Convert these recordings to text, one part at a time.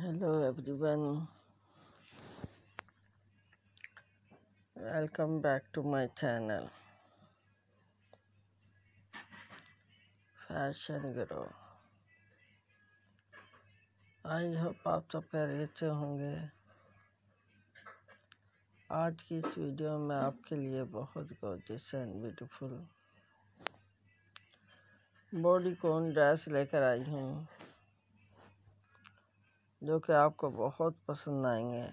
hello everyone welcome back to my channel fashion grow I hope आप सब खैरियत अच्छे होंगे आज की इस वीडियो में आपके लिए बहुत gorgeous and beautiful bodycon dress लेकर आई हूँ जो कि आपको बहुत पसंद आएंगे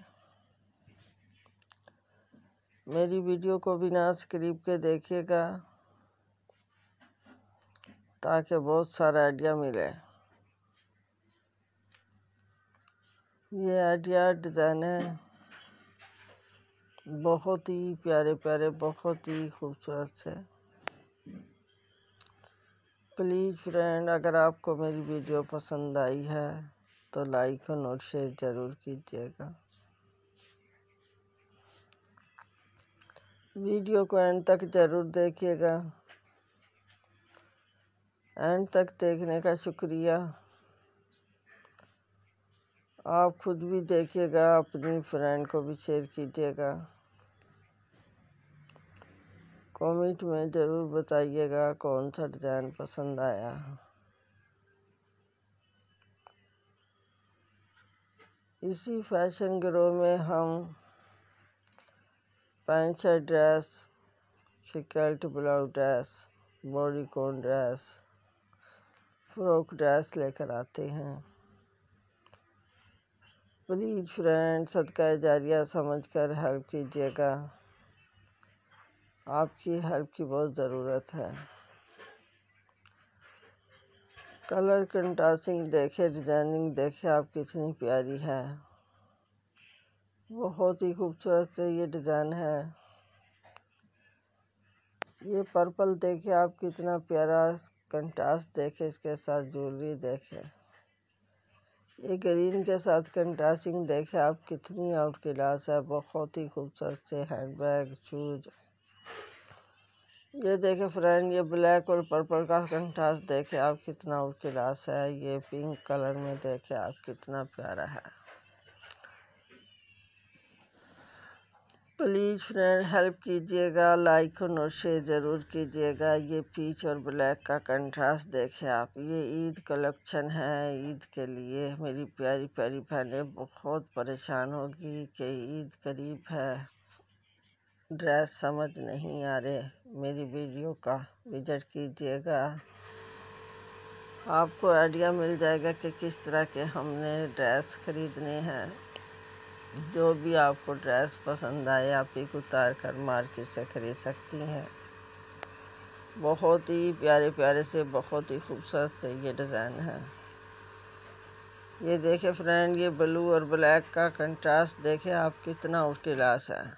मेरी वीडियो को बिना स्क्रिप्ट के देखिएगा ताकि बहुत सारा आइडिया मिले ये आइडिया डिज़ाइन है बहुत ही प्यारे प्यारे बहुत ही खूबसूरत से प्लीज़ फ्रेंड अगर आपको मेरी वीडियो पसंद आई है तो लाइक और नोट शेयर ज़रूर कीजिएगा वीडियो को एंड तक ज़रूर देखिएगा एंड तक देखने का शुक्रिया आप खुद भी देखिएगा अपनी फ्रेंड को भी शेयर कीजिएगा कमेंट में ज़रूर बताइएगा कौन सा डिज़ाइन पसंद आया इसी फैशन ग्रो में हम पैंट शर्ट ड्रेस शिकल्ट blouse dress bodycon dress frock dress लेकर आते हैं प्लीज फ्रेंड सदका जारिया समझ कर हेल्प कीजिएगा आपकी हेल्प की बहुत ज़रूरत है कलर कंट्रास्टिंग देखे डिज़ाइनिंग देखे आप कितनी प्यारी है बहुत ही खूबसूरत से ये डिज़ाइन है ये पर्पल देखे आप कितना प्यारा कंट्रास्ट देखे इसके साथ ज्वेलरी देखे ये ग्रीन के साथ कंट्रास्टिंग देखे आप कितनी आउट क्लास है बहुत ही खूबसूरत से हैंडबैग शूज ये देखे फ्रेंड ये ब्लैक और पर्पल का कंट्रास्ट देखे आप कितना क्लास है ये पिंक कलर में देखे आप कितना प्यारा है प्लीज़ फ्रेंड हेल्प कीजिएगा लाइक और शेयर ज़रूर कीजिएगा ये पीच और ब्लैक का कंट्रास्ट देखे आप ये ईद कलेक्शन है ईद के लिए मेरी प्यारी प्यारी बहनें बहुत परेशान होगी कि ईद करीब है ड्रेस समझ नहीं आ रहे मेरी वीडियो का विजिट कीजिएगा आपको आइडिया मिल जाएगा कि किस तरह के हमने ड्रेस ख़रीदने हैं जो भी आपको ड्रेस पसंद आए आप एक उतार कर मार्केट से ख़रीद सकती हैं बहुत ही प्यारे प्यारे से बहुत ही खूबसूरत से ये डिज़ाइन है ये देखें फ्रेंड ये ब्लू और ब्लैक का कंट्रास्ट देखें आप कितना उठ क्लास है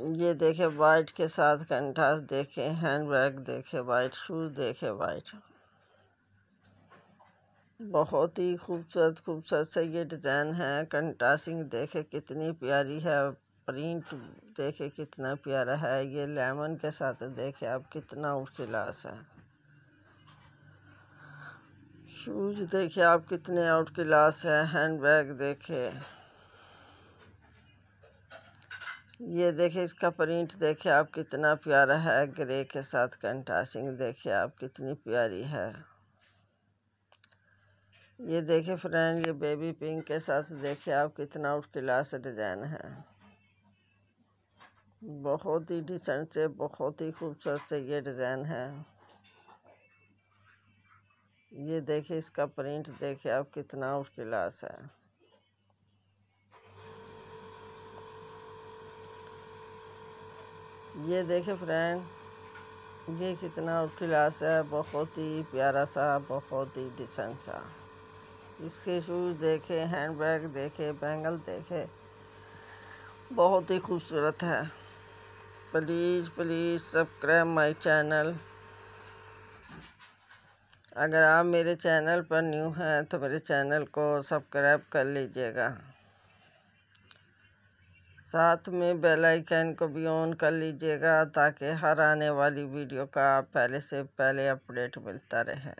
ये देखे वाइट के साथ कंठास देखे हैंड बैग देखे वाइट शूज देखे वाइट बहुत ही खूबसूरत खूबसूरत से ये डिज़ाइन है कंटासिंग देखे कितनी प्यारी है प्रिंट देखे कितना प्यारा है ये लेमन के साथ देखे आप कितना क्लास है शूज देखे आप कितने आउट क्लास है हैंड बैग देखे ये देखिए इसका प्रिंट देखिए आप कितना प्यारा है ग्रे के साथ कंटासिंग देखिए आप कितनी प्यारी है ये देखिए फ्रेंड ये बेबी पिंक के साथ देखिए आप कितना उठ क्लास डिज़ाइन है बहुत ही डिसेंट से बहुत ही खूबसूरत से ये डिज़ाइन है ये देखिए इसका प्रिंट देखिए आप कितना उठ क्लास है ये देखें फ्रेंड ये कितना क्लास है बहुत ही प्यारा सा बहुत ही डिसेंट सा इसके शूज़ देखे हैंड बैग देखे बैंगल देखे बहुत ही खूबसूरत है please please subscribe my channel अगर आप मेरे चैनल पर न्यू हैं तो मेरे चैनल को सब्सक्राइब कर लीजिएगा साथ में बेल आइकन को भी ऑन कर लीजिएगा ताकि हर आने वाली वीडियो का पहले से पहले अपडेट मिलता रहे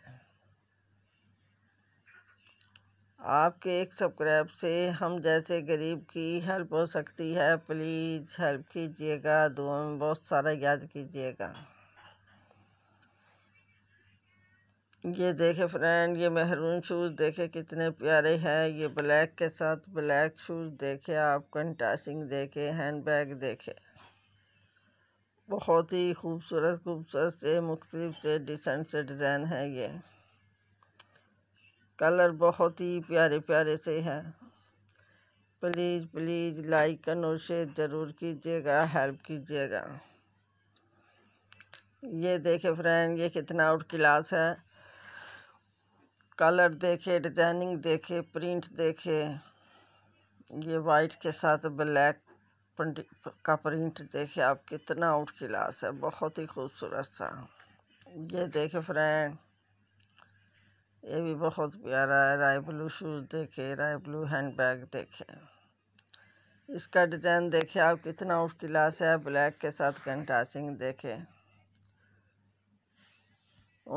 आपके एक सब्सक्राइब से हम जैसे गरीब की हेल्प हो सकती है प्लीज़ हेल्प कीजिएगा दो में बहुत सारा याद कीजिएगा ये देखे फ्रेंड ये मेहरून शूज़ देखे कितने प्यारे हैं ये ब्लैक के साथ ब्लैक शूज़ देखे आप कंटासिंग देखे हैंड बैग देखे बहुत ही खूबसूरत खूबसूरत से मुख्तलिफ से डिसेंट से डिज़ाइन है ये कलर बहुत ही प्यारे प्यारे से हैं प्लीज़ प्लीज़ लाइक और शेयर ज़रूर कीजिएगा हेल्प कीजिएगा ये देखे फ्रेंड ये कितना आउट क्लास है कलर देखे डिजाइनिंग देखे प्रिंट देखे ये वाइट के साथ ब्लैक का प्रिंट देखे आप कितना आउट क्लास है बहुत ही खूबसूरत सा ये देखे फ्रेंड ये भी बहुत प्यारा है राय ब्लू शूज़ देखे राय ब्लू हैंड बैग देखे इसका डिज़ाइन देखे आप कितना आउट क्लास है ब्लैक के साथ कंटासिंग देखे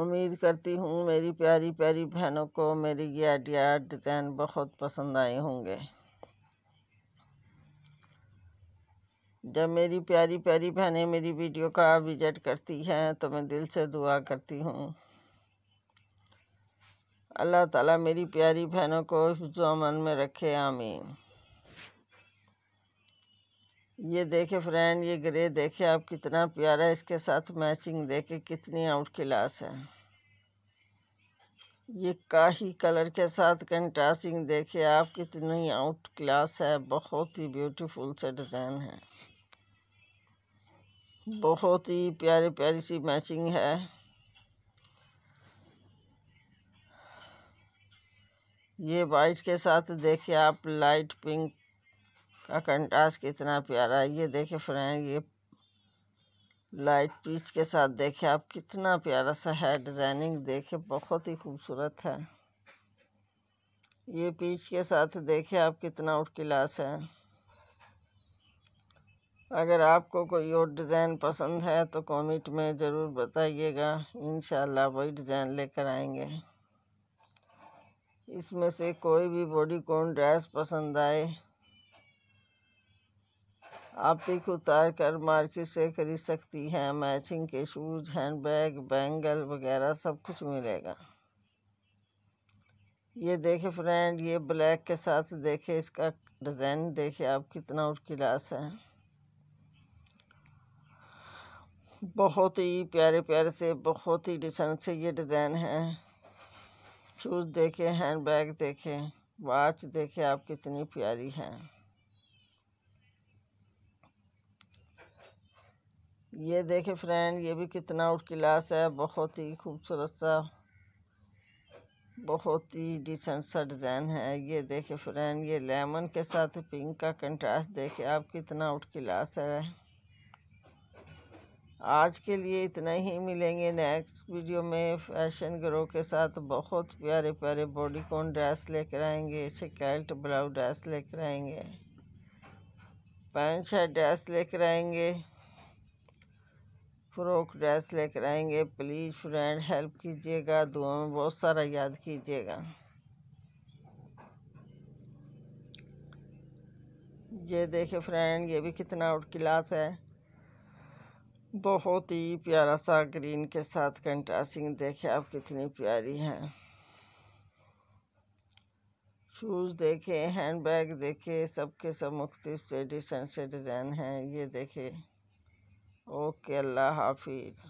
उम्मीद करती हूँ मेरी प्यारी प्यारी बहनों को मेरी ये आइडिया डिज़ाइन बहुत पसंद आए होंगे जब मेरी प्यारी प्यारी बहनें मेरी वीडियो का विजिट करती हैं तो मैं दिल से दुआ करती हूँ अल्लाह ताला मेरी प्यारी बहनों को अमन में रखे आमीन ये देखे फ्रेंड ये ग्रे देखे आप कितना प्यारा इसके साथ मैचिंग देखे कितनी आउट क्लास है ये काही कलर के साथ कंट्रास्टिंग देखे आप कितनी आउट क्लास है बहुत ही ब्यूटीफुल से डिज़ाइन है बहुत ही प्यारे प्यारी सी मैचिंग है ये वाइट के साथ देखे आप लाइट पिंक का कंट्रास्ट कितना प्यारा है ये देखे फ्रेंड ये लाइट पीच के साथ देखे आप कितना प्यारा सा है डिज़ाइनिंग देखे बहुत ही खूबसूरत है ये पीच के साथ देखे आप कितना उठ क्लास है अगर आपको कोई और डिज़ाइन पसंद है तो कमेंट में ज़रूर बताइएगा इन वही डिज़ाइन लेकर आएंगे इसमें से कोई भी बॉडी कौन ड्रेस पसंद आए आप पिक उतार कर मार्केट से खरीद सकती हैं मैचिंग के शूज़ हैंड बैग बैंगल वगैरह सब कुछ मिलेगा ये देखे फ्रेंड ये ब्लैक के साथ देखे इसका डिज़ाइन देखे आप कितना उठ क्लास है बहुत ही प्यारे प्यारे से बहुत ही डिसेंट से ये डिज़ाइन है शूज़ देखे हैंड बैग देखे वॉच देखे आप कितनी प्यारी है ये देखे फ्रेंड ये भी कितना आउट क्लास है बहुत ही खूबसूरत सा बहुत ही डिसेंट सा डिज़ाइन है ये देखे फ्रेंड ये लेमन के साथ पिंक का कंट्रास्ट देखे आप कितना आउट क्लास है आज के लिए इतना ही मिलेंगे नेक्स्ट वीडियो में फैशन ग्रो के साथ बहुत प्यारे प्यारे बॉडी कॉन ड्रेस लेकर आएंगे शिकायत ब्लाउज ड्रेस लेकर आएंगे पैंट शर्ट ड्रेस लेकर आएंगे फ्रॉक ड्रेस लेकर आएंगे प्लीज़ फ्रेंड हेल्प कीजिएगा दुआ में बहुत सारा याद कीजिएगा ये देखे फ्रेंड ये भी कितना आउट क्लास है बहुत ही प्यारा सा ग्रीन के साथ कंट्रास्टिंग देखे आप कितनी प्यारी हैं शूज़ देखे हैंड बैग देखे सब सब मुख्तलिफ से से डिज़ाइन हैं ये देखे ओके अल्लाह हाफ़िज़